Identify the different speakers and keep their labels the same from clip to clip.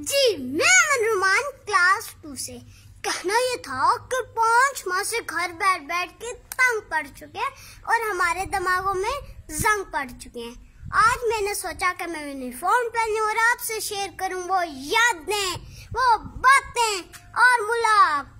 Speaker 1: जी मैं अमन रुमान class to से कहना ये था कि पांच माह से घर बैठ बैठ के तंग पड़ चुके हैं और हमारे दिमागों में जंग पड़ चुके हैं आज मैंने सोचा कि मैं यूनिफॉर्म पहनूं और आपसे शेयर करूं वो यादें वो बातें और मुलाकात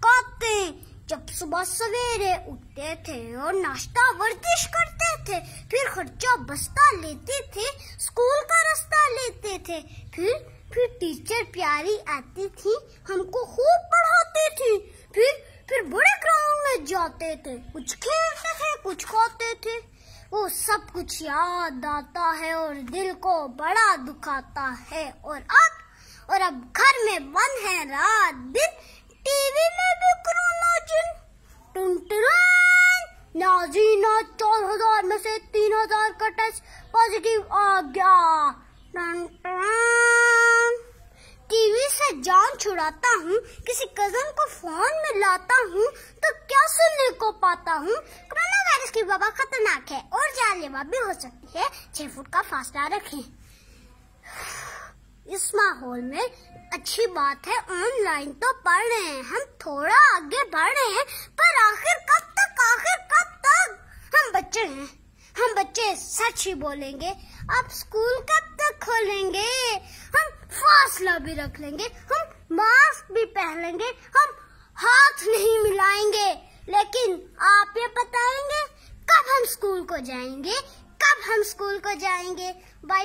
Speaker 1: सुबह सवेरे उठते थे और नाश्ता वर्जिश करते थे फिर खर्चा बस्ता लेते थे स्कूल का रास्ता लेते थे फिर फिर टीचर प्यारी आती थी हमको खूब पढ़ाती थी फिर फिर बड़े ग्राउंड में जाते थे कुछ खेलते थे कुछ खाते थे वो सब कुछ याद आता है और दिल को बड़ा दुखाता है और अब और अब घर में बंद है रात दिन जीना चार हजार में से तीन हजार का टेस्ट पॉजिटिव आ गया टीवी से जान छुड़ाता हूँ किसी कजन को फोन में लाता हूँ तो क्या सुनने को पाता हूँ कोरोना वायरस की वबा खतरनाक है और जानलेवा भी हो सकती है छह फुट का फासला रखें इस माहौल में अच्छी बात है ऑनलाइन तो पढ़ रहे हैं हम थोड़ा आगे बढ़ रहे हैं पर आखिर बच्चे हैं हम बच्चे सच ही बोलेंगे आप स्कूल कब तक खोलेंगे हम फासला भी रख लेंगे हम मास्क भी पहन लेंगे हम हाथ नहीं मिलाएंगे लेकिन आप ये बताएंगे कब हम स्कूल को जाएंगे कब हम स्कूल को जाएंगे बाय